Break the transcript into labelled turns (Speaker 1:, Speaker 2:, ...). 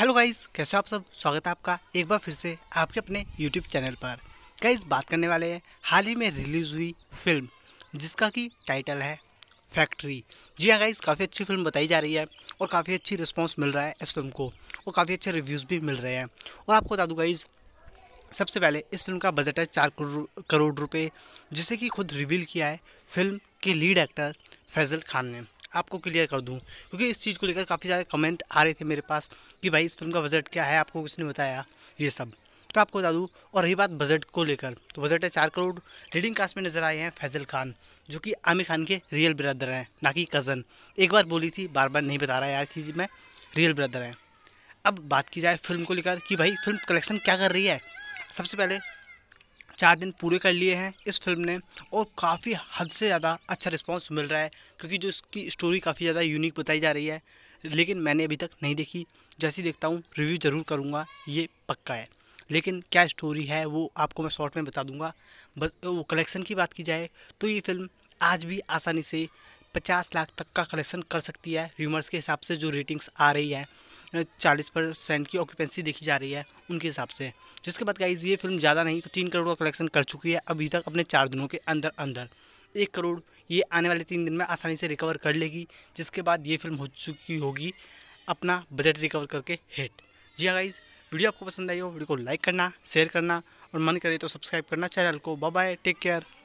Speaker 1: hello guys कैसे हो आप सब स्वागत है आपका एक बार फिर से आपके अपने यूट्यूब चैनल पर गाइस बात करने वाले हैं हाल ही में रिलीज़ हुई फिल्म जिसका कि टाइटल है फैक्ट्री जी हाँ गाइस काफ़ी अच्छी फिल्म बताई जा रही है और काफ़ी अच्छी रिस्पांस मिल रहा है इस फिल्म को और काफ़ी अच्छे रिव्यूज़ भी मिल रहे हैं और आपको बता दूँ गाइज़ सबसे पहले इस फिल्म का बजट है चार करोड़ रुपये जिसे कि खुद रिवील किया है फिल्म के लीड एक्टर फैजल खान ने आपको क्लियर कर दूँ क्योंकि इस चीज़ को लेकर काफ़ी सारे कमेंट आ रहे थे मेरे पास कि भाई इस फिल्म का बजट क्या है आपको किसने बताया ये सब तो आपको बता दूँ और रही बात बजट को लेकर तो बजट है चार करोड़ लीडिंग कास्ट में नज़र आए हैं फैजल खान जो कि आमिर खान के रियल ब्रदर हैं ना कि कज़न एक बार बोली थी बार बार नहीं बता रहा यार चीज़ मैं रियल ब्रदर हैं अब बात की जाए फिल्म को लेकर कि भाई फिल्म कलेक्शन क्या कर रही है सबसे पहले चार दिन पूरे कर लिए हैं इस फिल्म ने और काफ़ी हद से ज़्यादा अच्छा रिस्पॉन्स मिल रहा है क्योंकि जो इसकी स्टोरी काफ़ी ज़्यादा यूनिक बताई जा रही है लेकिन मैंने अभी तक नहीं देखी जैसी देखता हूँ रिव्यू ज़रूर करूँगा ये पक्का है लेकिन क्या स्टोरी है वो आपको मैं शॉर्ट में बता दूंगा बस वो कलेक्शन की बात की जाए तो ये फिल्म आज भी आसानी से पचास लाख तक का कलेक्शन कर सकती है र्यूमर्स के हिसाब से जो रेटिंग्स आ रही है चालीस परसेंट की ऑक्यूपेंसी देखी जा रही है उनके हिसाब से जिसके बाद गाइज ये फिल्म ज़्यादा नहीं तो तीन करोड़ का कलेक्शन कर चुकी है अभी तक अपने चार दिनों के अंदर अंदर एक करोड़ ये आने वाले तीन दिन में आसानी से रिकवर कर लेगी जिसके बाद ये फिल्म हो चुकी होगी अपना बजट रिकवर करके हिट जी हाँ गाइज़ वीडियो आपको पसंद आई हो वीडियो को लाइक करना शेयर करना और मन करे तो सब्सक्राइब करना चैनल को बाय टेक केयर